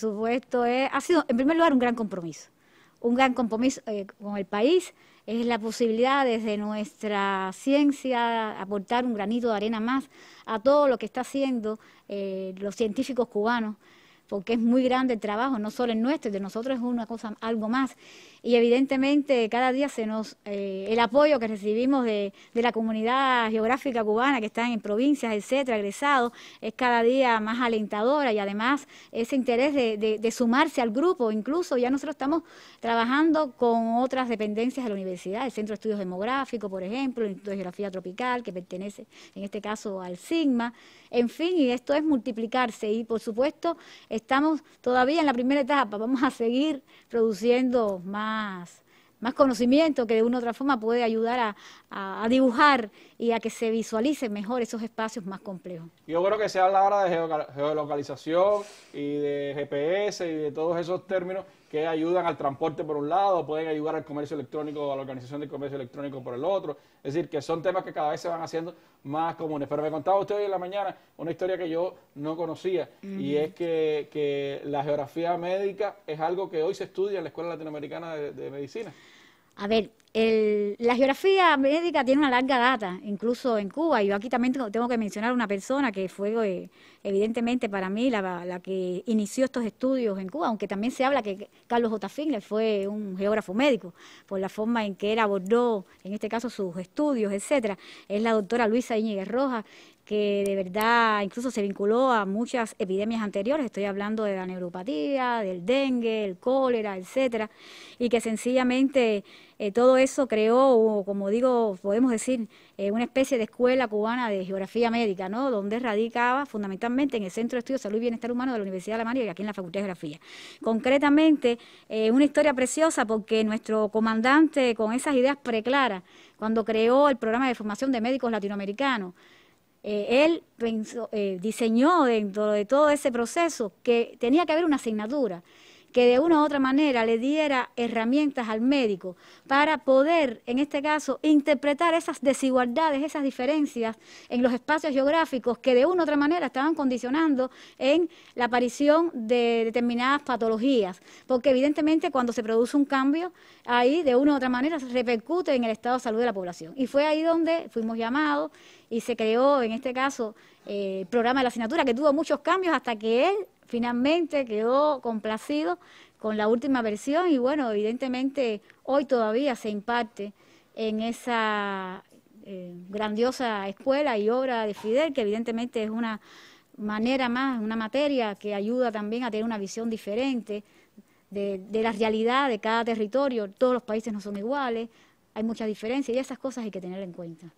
supuesto, eh, ha sido, en primer lugar, un gran compromiso. Un gran compromiso eh, con el país. Es la posibilidad desde nuestra ciencia aportar un granito de arena más a todo lo que está haciendo eh, los científicos cubanos porque es muy grande el trabajo, no solo el nuestro, de nosotros es una cosa, algo más. Y evidentemente cada día se nos, eh, el apoyo que recibimos de, la comunidad geográfica cubana que están en provincias, etcétera, egresados, es cada día más alentadora y además ese interés de, sumarse al grupo, incluso ya nosotros estamos trabajando con otras dependencias de la universidad, el Centro de Estudios Demográficos, por ejemplo, el Instituto de Geografía Tropical, que pertenece en este caso al SIGMA, en fin, y esto es multiplicarse y por supuesto estamos todavía en la primera etapa, vamos a seguir produciendo más más conocimiento que de una u otra forma puede ayudar a, dibujar y a que se visualicen mejor esos espacios más complejos. Yo creo que se habla ahora de geolocalización y de GPS y de todos esos términos que ayudan al transporte por un lado, pueden ayudar al comercio electrónico, a la organización de comercio electrónico por el otro. Es decir, que son temas que cada vez se van haciendo más comunes. Pero me contaba usted hoy en la mañana una historia que yo no conocía y es que, la geografía médica es algo que hoy se estudia en la Escuela Latinoamericana de Medicina. A ver, el, la geografía médica tiene una larga data, incluso en Cuba. Yo aquí también tengo que mencionar una persona que fue, eh, evidentemente, para mí la, que inició estos estudios en Cuba, aunque también se habla que Carlos J. Finley fue un geógrafo médico, por la forma en que él abordó, en este caso, sus estudios, etcétera. Es la doctora Luisa Íñiguez Rojas, que de verdad incluso se vinculó a muchas epidemias anteriores, estoy hablando de la neuropatía, del dengue, el cólera, etcétera, y que sencillamente eh, todo eso creó, como digo, podemos decir, eh, una especie de escuela cubana de geografía médica, ¿no? donde radicaba fundamentalmente en el Centro de Estudios de Salud y Bienestar Humano de la Universidad de La María y aquí en la Facultad de Geografía. Concretamente, eh, una historia preciosa porque nuestro comandante, con esas ideas preclaras, cuando creó el programa de formación de médicos latinoamericanos, eh, él eh, diseñó dentro de todo ese proceso que tenía que haber una asignatura que de una u otra manera le diera herramientas al médico para poder, en este caso, interpretar esas desigualdades, esas diferencias en los espacios geográficos que de una u otra manera estaban condicionando en la aparición de determinadas patologías. Porque evidentemente cuando se produce un cambio, ahí de una u otra manera se repercute en el estado de salud de la población. Y fue ahí donde fuimos llamados y se creó, en este caso, eh, el programa de la asignatura que tuvo muchos cambios hasta que él finalmente quedó complacido con la última versión y bueno, evidentemente hoy todavía se imparte en esa eh, grandiosa escuela y obra de Fidel, que evidentemente es una manera más, una materia que ayuda también a tener una visión diferente de, la realidad de cada territorio. Todos los países no son iguales, hay muchas diferencias y esas cosas hay que tener en cuenta.